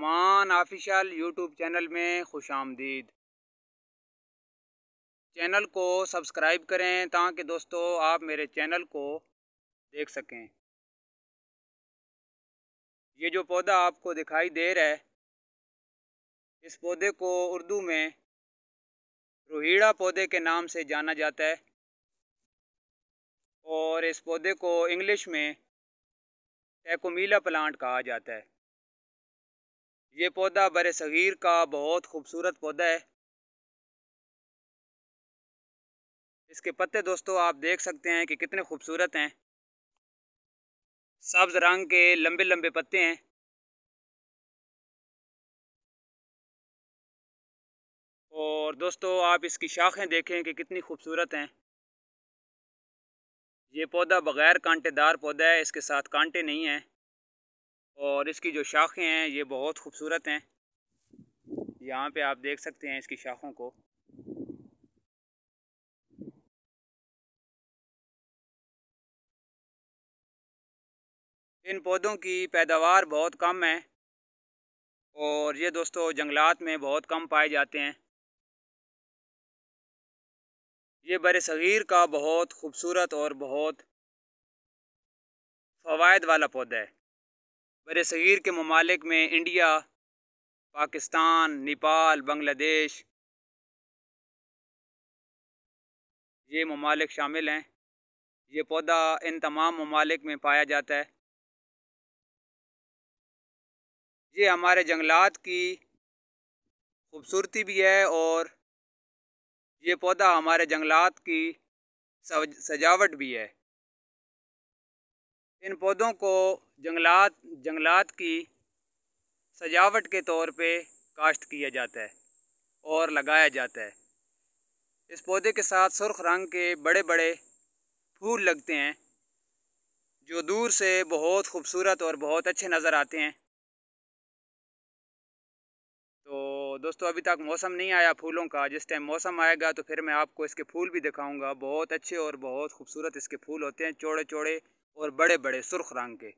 Rahman official YouTube channel में खुश आमदीद चैनल को सब्सक्राइब करें ताकि दोस्तों आप मेरे चैनल को देख सकें ये जो पौधा आपको दिखाई दे रहा है इस पौधे को उर्दू में रोहीड़ा पौधे के नाम से जाना जाता है और इस पौधे को इंग्लिश में टैकोमीला प्लांट कहा जाता है ये पौधा बर सग़ीर का बहुत खूबसूरत पौधा है इसके पत्ते दोस्तों आप देख सकते हैं कि कितने खूबसूरत हैं सब्ज़ रंग के लंबे लंबे पत्ते हैं और दोस्तों आप इसकी शाखें देखें कि कितनी खूबसूरत हैं ये पौधा बग़ैर कांटेदार पौधा है इसके साथ कांटे नहीं हैं और इसकी जो शाखें हैं ये बहुत खूबसूरत हैं यहाँ पे आप देख सकते हैं इसकी शाखों को इन पौधों की पैदावार बहुत कम है और ये दोस्तों जंगलात में बहुत कम पाए जाते हैं ये बर सग़ीर का बहुत खूबसूरत और बहुत फ़वाद वाला पौधा है बर सग़ीर के ममालिक में इंडिया पाकिस्तान नेपाल बांग्लादेश ये ममालिक शामिल हैं ये पौधा इन तमाम ममालिक में पाया जाता है ये हमारे जंगलात की खूबसूरती भी है और ये पौधा हमारे जंगलात की सजावट भी है इन पौधों को जंगलात जंगलात की सजावट के तौर पे काश्त किया जाता है और लगाया जाता है इस पौधे के साथ सुर्ख रंग के बड़े बड़े फूल लगते हैं जो दूर से बहुत खूबसूरत और बहुत अच्छे नज़र आते हैं तो दोस्तों अभी तक मौसम नहीं आया फूलों का जिस टाइम मौसम आएगा तो फिर मैं आपको इसके फूल भी दिखाऊंगा बहुत अच्छे और बहुत खूबसूरत इसके फूल होते हैं चौड़े चौड़े और बड़े बड़े सुर्ख रंग के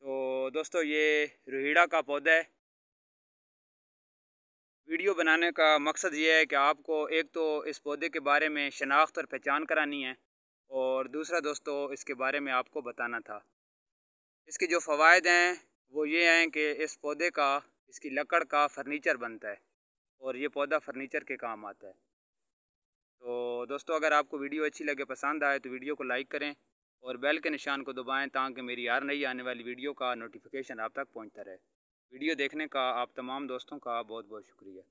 तो दोस्तों ये रोहिड़ा का पौधा है वीडियो बनाने का मकसद ये है कि आपको एक तो इस पौधे के बारे में शनाख्त और पहचान करानी है और दूसरा दोस्तों इसके बारे में आपको बताना था इसके जो फ़वाद हैं वो ये हैं कि इस पौधे का इसकी लकड़ का फर्नीचर बनता है और ये पौधा फर्नीचर के काम आता है तो दोस्तों अगर आपको वीडियो अच्छी लगे पसंद आए तो वीडियो को लाइक करें और बेल के निशान को दबाएं ताकि मेरी हर नई आने वाली वीडियो का नोटिफिकेशन आप तक पहुंचता रहे वीडियो देखने का आप तमाम दोस्तों का बहुत बहुत शुक्रिया